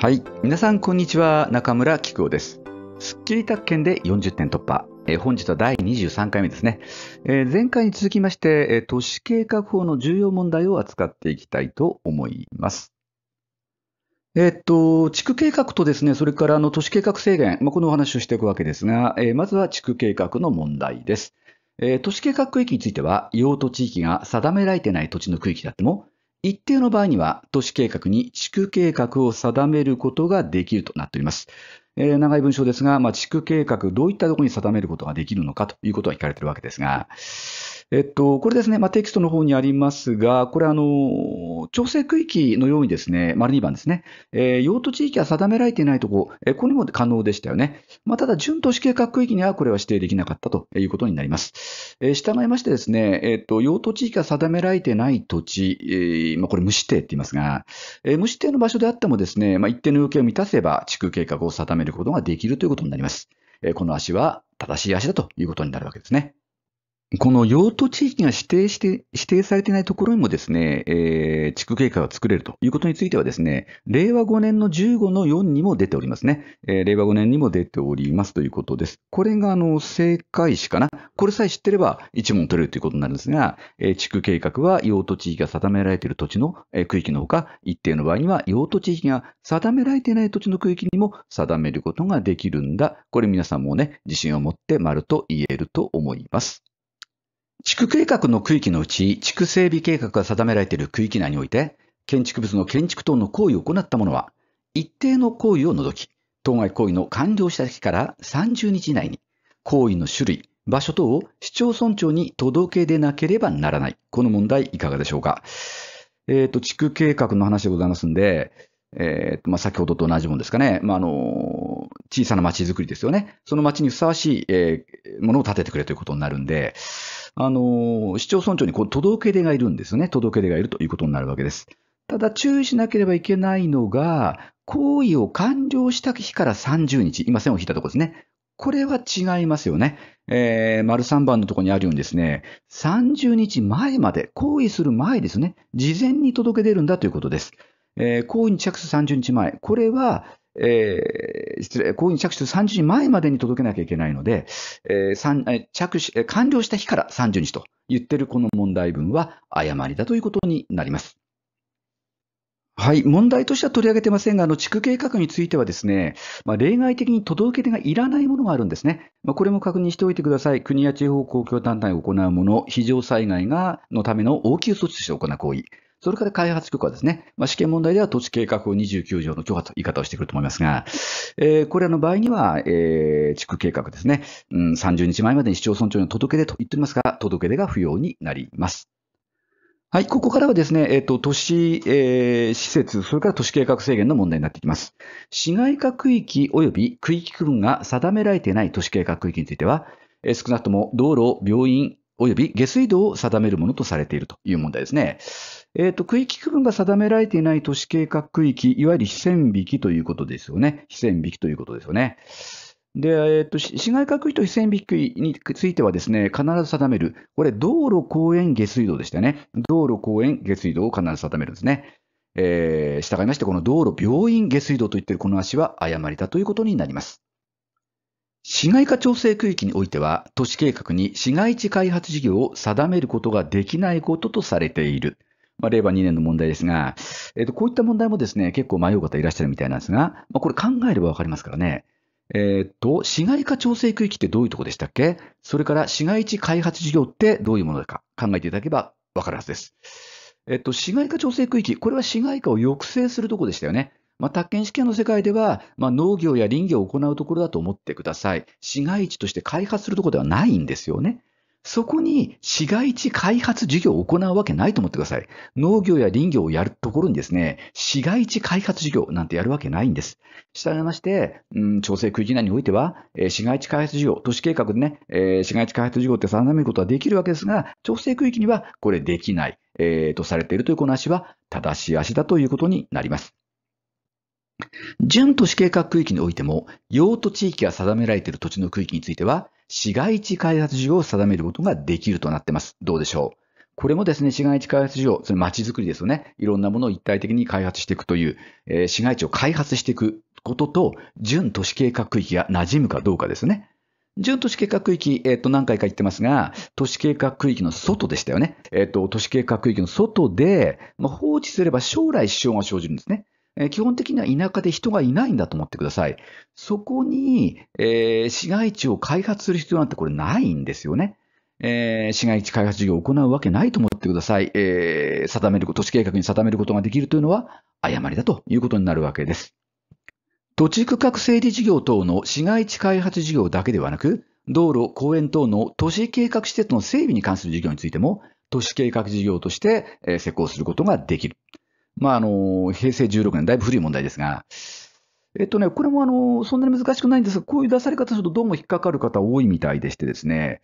はい。皆さん、こんにちは。中村菊夫です。スッキリ宅建で40点突破。えー、本日は第23回目ですね。えー、前回に続きまして、えー、都市計画法の重要問題を扱っていきたいと思います。えっと、地区計画とですね、それからあの都市計画制限、まあ、このお話をしていくわけですが、えまずは地区計画の問題です。え都市計画区域については、用途地域が定められてない土地の区域であっても、一定の場合には都市計画に地区計画を定めることができるとなっております。えー、長い文章ですが、まあ、地区計画、どういったところに定めることができるのかということは聞かれているわけですが、えっと、これですね、まあ、テキストの方にありますが、これあの、調整区域のようにですね、丸2番ですね、えー、用途地域は定められていないとこ、えー、こにも可能でしたよね。まあ、ただ、準都市計画区域にはこれは指定できなかったということになります。えー、従いましてですね、えっと、用途地域は定められてない土地、えー、まあ、これ無指定って言いますが、えー、無指定の場所であってもですね、まあ、一定の要件を満たせば、地区計画を定めることができるということになります。えー、この足は正しい足だということになるわけですね。この用途地域が指定して、指定されていないところにもですね、えー、地区計画が作れるということについてはですね、令和5年の15の4にも出ておりますね。えー、令和5年にも出ておりますということです。これが、あの、正解詞かな。これさえ知ってれば一問取れるということになるんですが、えー、地区計画は用途地域が定められている土地の、えー、区域のほか、一定の場合には用途地域が定められていない土地の区域にも定めることができるんだ。これ皆さんもね、自信を持って丸と言えると思います。地区計画の区域のうち、地区整備計画が定められている区域内において、建築物の建築等の行為を行った者は、一定の行為を除き、当該行為の完了した日から30日以内に、行為の種類、場所等を市町村長に届け出なければならない。この問題いかがでしょうか。えっ、ー、と、地区計画の話でございますんで、えっ、ー、と、まあ、先ほどと同じもんですかね。まあ、あの、小さな町づくりですよね。その町にふさわしい、えー、ものを建ててくれということになるんで、あの、市町村長にこう届け出がいるんですね。届け出がいるということになるわけです。ただ注意しなければいけないのが、行為を完了した日から30日、今線を引いたところですね。これは違いますよね。えー、丸3番のところにあるようにですね、30日前まで、行為する前ですね、事前に届け出るんだということです。えー、行為に着手30日前、これはえー、失礼、行為に着手する30日前までに届けなきゃいけないので、えー、着手、完了した日から30日と言ってるこの問題文は誤りだということになります。はい。問題としては取り上げてませんが、あの、地区計画についてはですね、まあ、例外的に届け出がいらないものがあるんですね。まあ、これも確認しておいてください。国や地方公共団体が行うもの、非常災害が、のための応急措置として行う行為。それから開発許可ですね。まあ、試験問題では土地計画法29条の許可と言い方をしてくると思いますが、えー、これらの場合には、えー、地区計画ですね、うん、30日前までに市町村長の届け出と言っておりますが、届け出が不要になります。はい、ここからはですね、えっ、ー、と、都市、えー、施設、それから都市計画制限の問題になってきます。市街化区域及び区域区分が定められていない都市計画区域については、えー、少なくとも道路、病院、及び下水道を定めるものとされているという問題ですね。えっ、ー、と、区域区分が定められていない都市計画区域、いわゆる非線引きということですよね。非線引きということですよね。で、えーと、市街化区域と非線引きについてはですね、必ず定める。これ、道路、公園、下水道でしたね。道路、公園、下水道を必ず定めるんですね。えー、従いまして、この道路、病院、下水道といっているこの足は誤りだということになります。市街化調整区域においては、都市計画に市街地開発事業を定めることができないこととされている。まあ、令和2年の問題ですが、えっ、ー、と、こういった問題もですね、結構迷う方いらっしゃるみたいなんですが、まあ、これ考えればわかりますからね。えっ、ー、と、市街化調整区域ってどういうとこでしたっけそれから市街地開発事業ってどういうものか考えていただければわかるはずです。えっ、と、市街化調整区域、これは市街化を抑制するとこでしたよね。まあ、宅建試験の世界では、まあ、農業や林業を行うところだと思ってください。市街地として開発するところではないんですよね。そこに市街地開発事業を行うわけないと思ってください。農業や林業をやるところにですね、市街地開発事業なんてやるわけないんです。従いまして、うん、調整区域内においては、えー、市街地開発事業、都市計画でね、えー、市街地開発事業って定めることはできるわけですが、調整区域にはこれできない、えー、とされているというこの足は正しい足だということになります。準都市計画区域においても、用途地域が定められている土地の区域については、市街地開発事業を定めることができるとなってます。どうでしょうこれもですね、市街地開発事業、それ街づくりですよね。いろんなものを一体的に開発していくという、えー、市街地を開発していくことと、準都市計画区域が馴染むかどうかですね。準都市計画区域、えっ、ー、と、何回か言ってますが、都市計画区域の外でしたよね。えっ、ー、と、都市計画区域の外で、まあ、放置すれば将来支障が生じるんですね。え基本的には田舎で人がいないんだと思ってください。そこに、えー、市街地を開発する必要なんてこれないんですよね。えー、市街地開発事業を行うわけないと思ってください。えー、定める都市計画に定めることができるというのは誤りだということになるわけです。土地区画整理事業等の市街地開発事業だけではなく、道路、公園等の都市計画施設の整備に関する事業についても、都市計画事業として施行することができる。まあ、あの、平成16年、だいぶ古い問題ですが、えっとね、これもあの、そんなに難しくないんですが、こういう出され方するとどうも引っかかる方多いみたいでしてですね、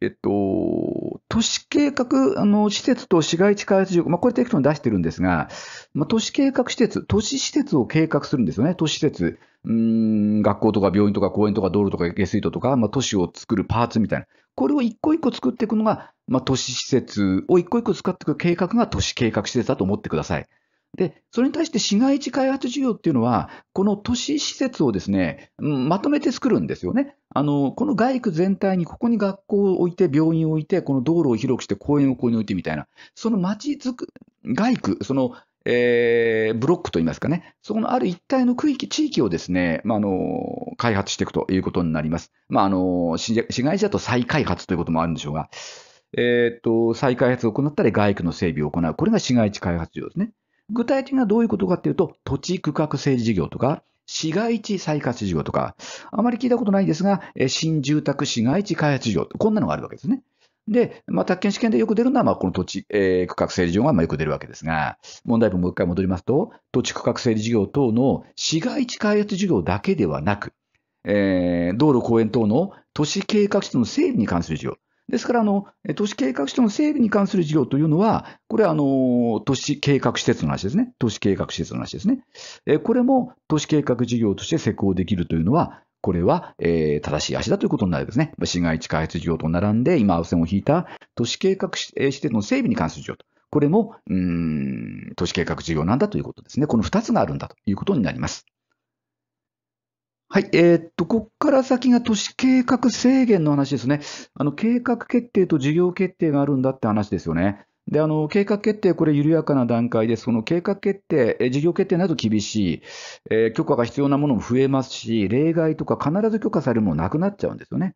えっと、都市計画、あの、施設と市街地開発事業、まあ、これテクトに出してるんですが、まあ、都市計画施設、都市施設を計画するんですよね、都市施設。うん、学校とか病院とか公園とか道路とか下水道とか、まあ、都市を作るパーツみたいな。これを一個一個作っていくのが、まあ、都市施設を一個一個使っていく計画が都市計画施設だと思ってください。で、それに対して市街地開発事業っていうのは、この都市施設をですね、まとめて作るんですよね。あの、この街区全体にここに学校を置いて、病院を置いて、この道路を広くして公園をここに置いてみたいな、その街づく、街区、その、えー、ブロックといいますかね、そこのある一帯の区域、地域をですね、まあ、あの開発していくということになります。まあ、あの市街地だと再開発ということもあるんでしょうが、えーと、と再開発を行ったり、外区の整備を行う、これが市街地開発事業ですね。具体的にはどういうことかっていうと、土地区画整理事業とか、市街地再開発事業とか、あまり聞いたことないですが、新住宅市街地開発事業、こんなのがあるわけですね。で、まあ、宅建試験でよく出るのは、まあ、この土地、えー、区画整理事業がまあよく出るわけですが、問題文もう一回戻りますと、土地区画整理事業等の市街地開発事業だけではなく、えー、道路公園等の都市計画地の整備に関する事業、ですからあの、都市計画設の整備に関する事業というのは、これはあの都市計画施設の話ですね、都市計画施設の話ですね、えこれも都市計画事業として施行できるというのは、これは、えー、正しい足だということになるんですね。市街地開発事業と並んで、今、線を引いた都市計画施設の整備に関する事業と。これも、うん、都市計画事業なんだということですね。この2つがあるんだということになります。はい、えー、っと、ここから先が都市計画制限の話ですね。あの、計画決定と事業決定があるんだって話ですよね。で、あの、計画決定、これ緩やかな段階で、その計画決定、え事業決定など厳しい、えー、許可が必要なものも増えますし、例外とか必ず許可されるものなくなっちゃうんですよね。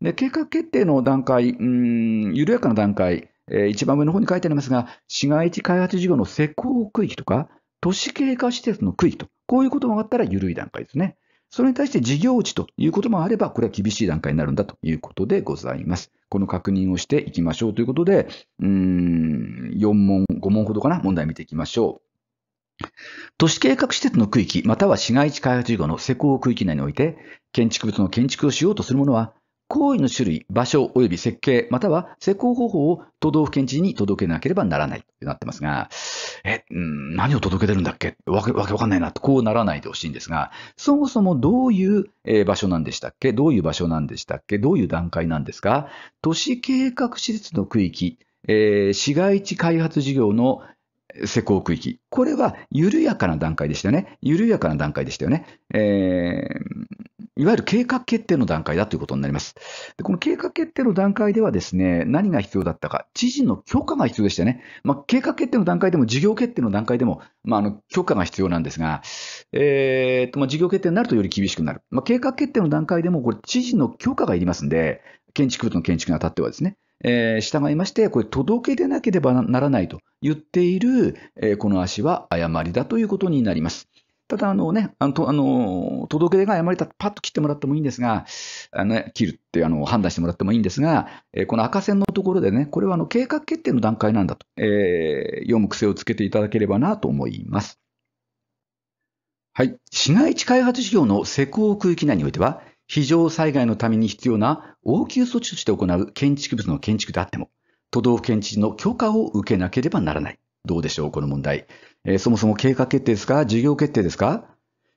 で、計画決定の段階、うん、緩やかな段階、えー、一番上の方に書いてありますが、市街地開発事業の施工区域とか、都市経過施設の区域と、こういうことがあったら緩い段階ですね。それに対して事業地ということもあれば、これは厳しい段階になるんだということでございます。この確認をしていきましょうということで、うん、4問、5問ほどかな、問題見ていきましょう。都市計画施設の区域、または市街地開発事業の施工区域内において、建築物の建築をしようとするものは、行為の種類、場所及び設計、または施工方法を都道府県知事に届けなければならないとなってますが、え、ん何を届けてるんだっけわけわかんないなと、こうならないでほしいんですが、そもそもどういう場所なんでしたっけどういう場所なんでしたっけどういう段階なんですか都市計画施設の区域、えー、市街地開発事業の施工区域。これは緩やかな段階でしたよね。緩やかな段階でしたよね。えー、いわゆる計画決定の段階だということになります。でこの計画決定の段階ではですね、何が必要だったか、知事の許可が必要でしたね。まあ、計画決定の段階でも、事業決定の段階でも、まあ、あの許可が必要なんですが、えー、とまあ、事業決定になるとより厳しくなる。まあ、計画決定の段階でも、これ、知事の許可がいりますんで、建築物の建築にあたってはですね、えー、従いまして、これ、届け出なければならないと言っている、えー、この足は誤りだということになります。ただあの、ね、あのとあの届け出が誤りだとパッと切ってもらってもいいんですが、あの、ね、切るってあの判断してもらってもいいんですが、えー、この赤線のところでね、これはあの計画決定の段階なんだと、えー、読む癖をつけていただければなと思います。はい。市街地開発事業の施工区域内においては、非常災害のために必要な応急措置として行う建築物の建築であっても、都道府県知事の許可を受けなければならない。どうでしょう、この問題。えー、そもそも計画決定ですか事業決定ですか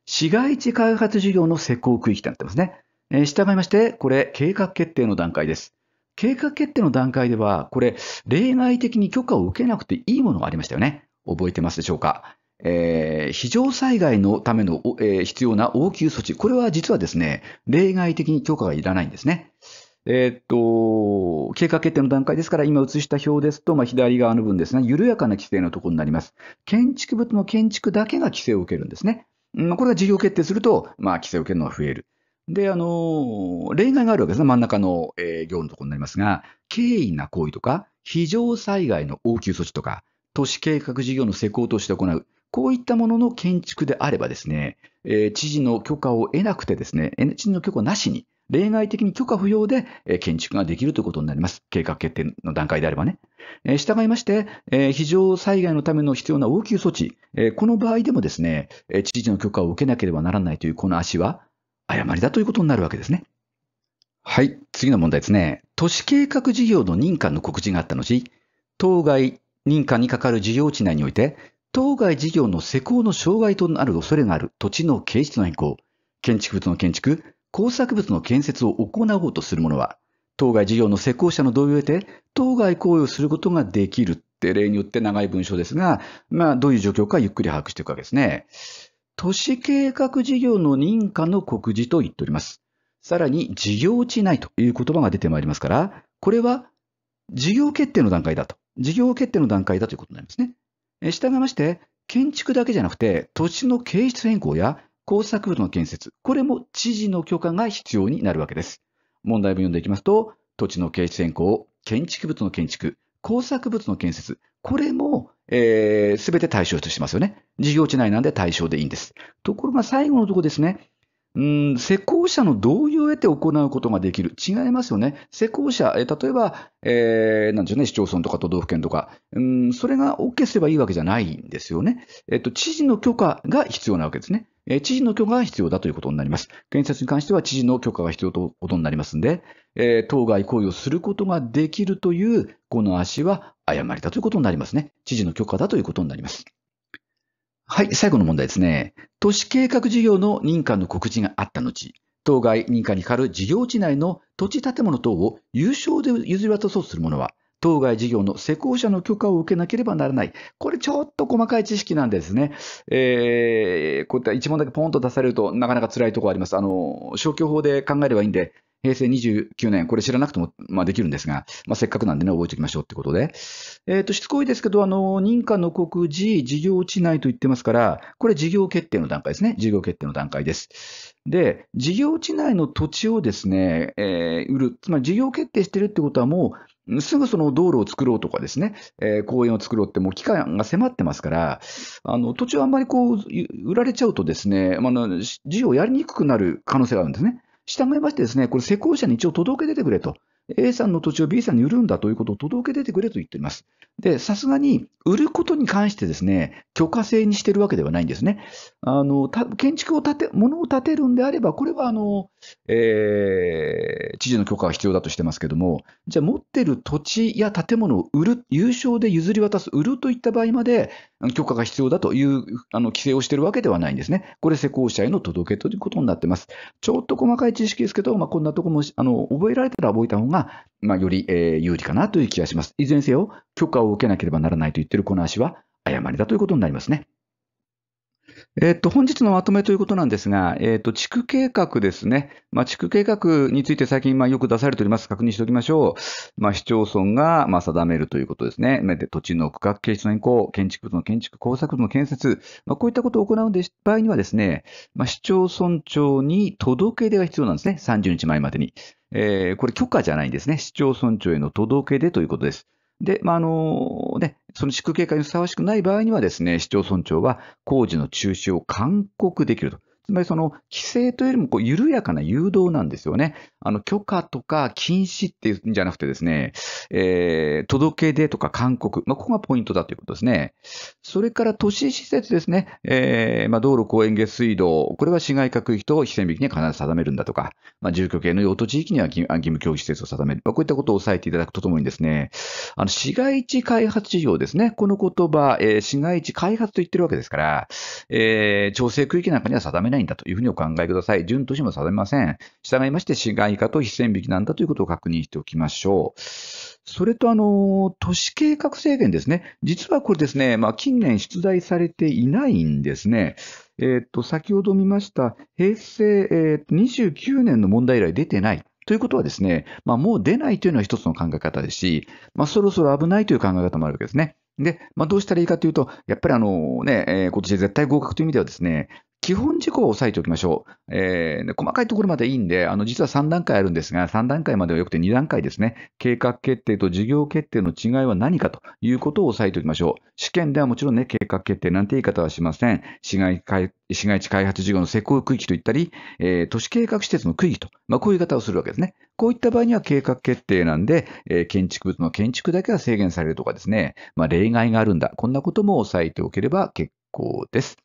市街地開発事業の施工区域となってますね。えー、従いまして、これ、計画決定の段階です。計画決定の段階では、これ、例外的に許可を受けなくていいものがありましたよね。覚えてますでしょうか。えー、非常災害のための、えー、必要な応急措置。これは実はですね、例外的に許可がいらないんですね。えっと、経過決定の段階ですから、今映した表ですと、まあ、左側の分ですが、緩やかな規制のところになります。建築物の建築だけが規制を受けるんですね。うん、これが事業決定すると、まあ、規制を受けるのが増える。で、あの、例外があるわけですね。真ん中の、えー、業のところになりますが、軽易な行為とか、非常災害の応急措置とか、都市計画事業の施工として行う。こういったものの建築であればですね、えー、知事の許可を得なくてですね、知事の許可なしに、例外的に許可不要で建築ができるということになります。計画決定の段階であればね。従いまして、非常災害のための必要な応急措置、この場合でもですね、知事の許可を受けなければならないというこの足は、誤りだということになるわけですね。はい、次の問題ですね。都市計画事業の認可の告示があった後、当該認可に係る事業地内において、当該事業の施工の障害となる恐れがある土地の形質の変更、建築物の建築、工作物の建設を行おうとする者は、当該事業の施工者の同意を得て、当該行為をすることができるって例によって長い文章ですが、まあ、どういう状況かゆっくり把握していくわけですね。都市計画事業の認可の告示と言っております。さらに、事業地内という言葉が出てまいりますから、これは事業決定の段階だと。事業決定の段階だということになりますね。従いまして、建築だけじゃなくて、土地の形質変更や工作部の建設、これも知事の許可が必要になるわけです。問題文読んでいきますと、土地の形成変更、建築物の建築、工作物の建設、これも、えー、全て対象としてますよね。事業地内なんで対象でいいんです。ところが最後のとこですね。うん、施工者の同意を得て行うことができる。違いますよね。施工者、え例えば、えー、なんでしょうね、市町村とか都道府県とか、うん、それが OK すればいいわけじゃないんですよね。えっと、知事の許可が必要なわけですね。え知事の許可が必要だということになります。建設に関しては知事の許可が必要ということになりますんで、え当該行為をすることができるという、この足は誤りだということになりますね。知事の許可だということになります。はい、最後の問題ですね。都市計画事業の認可の告示があった後、当該認可にかかる事業地内の土地建物等を有償で譲り渡そうとするものは、当該事業の施工者の許可を受けなければならない。これちょっと細かい知識なんですね。えー、こういった一問だけポンと出されるとなかなか辛いところあります。あの、消去法で考えればいいんで、平成29年、これ知らなくても、まあ、できるんですが、まあ、せっかくなんでね、覚えておきましょうってことで。えっ、ー、と、しつこいですけど、あの、認可の告示、事業地内と言ってますから、これ事業決定の段階ですね。事業決定の段階です。で、事業地内の土地をですね、えー、売る。つまり事業決定してるってことはもう、すぐその道路を作ろうとかですね、えー、公園を作ろうってもう期間が迫ってますから、あの、土地はあんまりこう、売られちゃうとですね、まあの、事業をやりにくくなる可能性があるんですね。従いましてですね、これ施工者に一応届け出てくれと。A さんの土地を B さんに売るんだということを届け出てくれと言っています。で、さすがに売ることに関してですね、許可制にしてるわけではないんですね。あの建築を建て、物を建てるんであれば、これはあの、えー、知事の許可が必要だとしてますけども、じゃあ持ってる土地や建物を売る、優勝で譲り渡す、売るといった場合まで許可が必要だというあの規制をしてるわけではないんですね。これ施工者への届けということになってます。ちょっと細かい知識ですけど、まあ、こんなとこもあの覚えられたら覚えた方が、まあ、より、えー、有利かなという気がします。いずれにせよ、許可を受けなければならないと言ってるこの足は、誤りだということになりますね。えっと、本日のまとめということなんですが、えっと、地区計画ですね。まあ、地区計画について最近、まあ、よく出されております。確認しておきましょう。まあ、市町村が、まあ、定めるということですね。で土地の区画形質の変更、建築物の建築、工作物の建設、まあ、こういったことを行う場合にはですね、まあ、市町村長に届け出が必要なんですね。30日前までに。えー、これ許可じゃないんですね。市町村長への届け出ということです。で、まあ、あの、ね、その施区計画にふさわしくない場合にはですね、市町村長は工事の中止を勧告できると。つまりその規制というよりもこう緩やかな誘導なんですよね。あの許可とか禁止っていうんじゃなくてですね、えー、届け出とか勧告、まあ、ここがポイントだということですね。それから都市施設ですね、えーまあ、道路、公園、下水道、これは市街化区域と非線引きには必ず定めるんだとか、まあ、住居系の用途地域には義務教育施設を定める、まあ、こういったことを押さえていただくとともにですね、あの市街地開発事業ですね、この言葉、えー、市街地開発と言ってるわけですから、えー、調整区域なんかには定めないないんだというふうにお考えください。準都市も定めません。従いまして、市街化と非線引きなんだということを確認しておきましょう。それと、あの、都市計画制限ですね。実はこれですね、まあ、近年出題されていないんですね。えっ、と、先ほど見ました、平成、えー、29年の問題以来出てない。ということはですね、まあ、もう出ないというのは一つの考え方ですし、まあ、そろそろ危ないという考え方もあるわけですね。で、まあ、どうしたらいいかというと、やっぱりあのね、えー、今年絶対合格という意味ではですね、基本事項を押さえておきましょう、えー、細かいところまでいいんで、あの実は3段階あるんですが、3段階まではよくて2段階ですね、計画決定と事業決定の違いは何かということを押さえておきましょう。試験ではもちろんね、計画決定なんて言い方はしません。市街市街地開発事業の施工区域といったり、えー、都市計画施設の区域と、まあ、こういう言い方をするわけですね。こういった場合には計画決定なんで、えー、建築物の建築だけは制限されるとかですね、まあ、例外があるんだ、こんなことも押さえておければ結構です。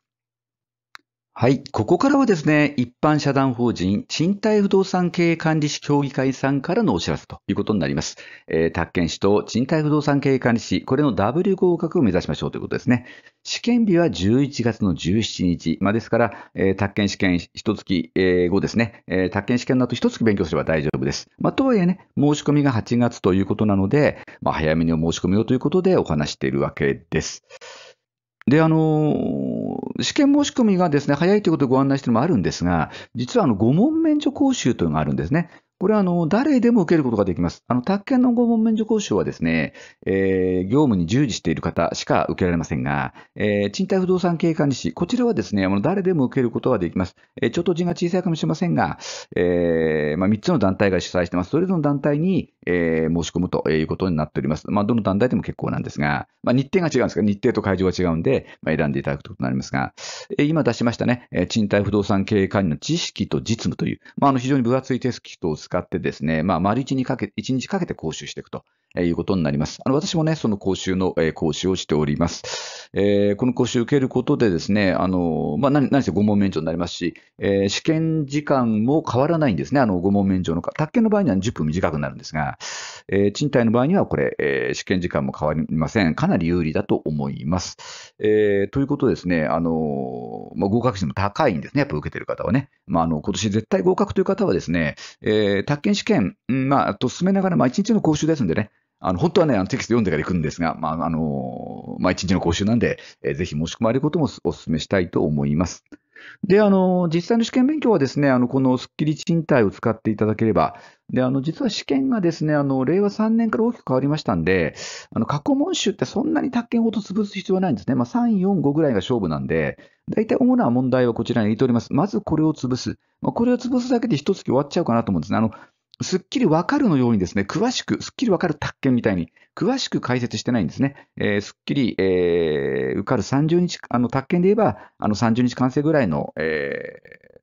はい。ここからはですね、一般社団法人賃貸不動産経営管理士協議会さんからのお知らせということになります。えー、宅建士と賃貸不動産経営管理士、これの W 合格を目指しましょうということですね。試験日は11月の17日。まあ、ですから、えー、宅建試験一月、後ですね、えー、宅建試験の後一月勉強すれば大丈夫です。まあ、とはいえね、申し込みが8月ということなので、まあ、早めにお申し込みをということでお話しているわけです。で、あのー、試験申し込みがですね、早いということをご案内しているのもあるんですが、実はあの、5問免除講習というのがあるんですね。これはあの誰でも受けることができます。あの宅建の訪問免除講習はですね、えー、業務に従事している方しか受けられませんが、えー、賃貸不動産経営管理士、こちらはですね、あの誰でも受けることができます。えー、ちょっと字が小さいかもしれませんが、えーまあ、3つの団体が主催してます。それぞれの団体に、えー、申し込むということになっております。まあ、どの団体でも結構なんですが、まあ、日程が違うんですが、日程と会場が違うんで、まあ、選んでいただくということになりますが、えー、今出しましたね、え賃貸不動産経営管理の知識と実務という、まあ、あの非常に分厚いテストを使使ってですね、まあ、丸一日かけて、1日かけて講習していくと。えいうことになります。あの、私もね、その講習の、えー、講習をしております。えー、この講習を受けることでですね、あの、まあ、何、何せ5問免除になりますし、えー、試験時間も変わらないんですね。あの、5問免除のか。宅建の場合には10分短くなるんですが、え賃貸の場合にはこれ、え試験時間も変わりません。かなり有利だと思います。えということですね、あの、まあ、合格率も高いんですね。やっぱ受けてる方はね。まあ、あの、今年絶対合格という方はですね、え宅建試験、まあ、と進めながら、まあ、1日の講習ですんでね、あの、本当はね、あのテキスト読んでから行くんですが、まあ、あの、まあ、一日の講習なんで、えー、ぜひ申し込まれることもお勧めしたいと思います。で、あの、実際の試験勉強はですね、あの、このスッキリ賃貸を使っていただければ、で、あの、実は試験がですね、あの、令和3年から大きく変わりましたんで、あの、過去問集ってそんなに宅建ごと潰す必要はないんですね。まあ、3、4、5ぐらいが勝負なんで、大体主な問題はこちらに入れております。まずこれを潰す。まあ、これを潰すだけで一月終わっちゃうかなと思うんですね。あの、すっきりわかるのようにですね、詳しく、すっきりわかる宅建みたいに、詳しく解説してないんですね。えー、すっきり、えー、受かる30日、あの、宅建で言えば、あの、30日完成ぐらいの、え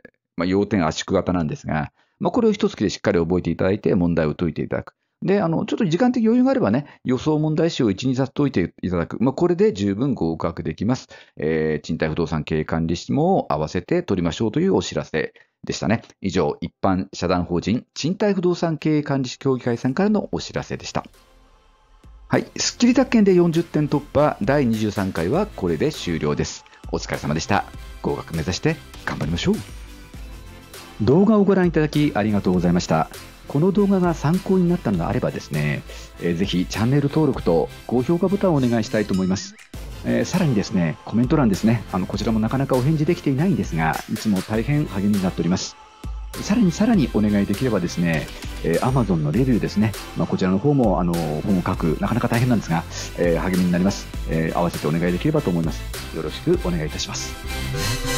ー、まあ、要点圧縮型なんですが、まあ、これを一月でしっかり覚えていただいて、問題を解いていただく。で、あの、ちょっと時間的余裕があればね、予想問題集を1、2冊解いていただく。まあ、これで十分合格できます。えー、賃貸不動産経営管理士も合わせて取りましょうというお知らせ。でしたね。以上、一般社団法人賃貸不動産経営管理士協議会さんからのお知らせでした。はい、スッキリ宅建で40点突破第23回はこれで終了です。お疲れ様でした。合格目指して頑張りましょう。動画をご覧いただきありがとうございました。この動画が参考になったのであればですね、えー、ぜひチャンネル登録と高評価ボタンをお願いしたいと思います。えー、さらにですね、コメント欄ですね、あの、こちらもなかなかお返事できていないんですが、いつも大変励みになっております。さらにさらにお願いできればですね、えー、Amazon のレビューですね、まあ、こちらの方もあの本を書く、なかなか大変なんですが、えー、励みになります、えー、合わせてお願いできればと思います。よろしくお願いいたします。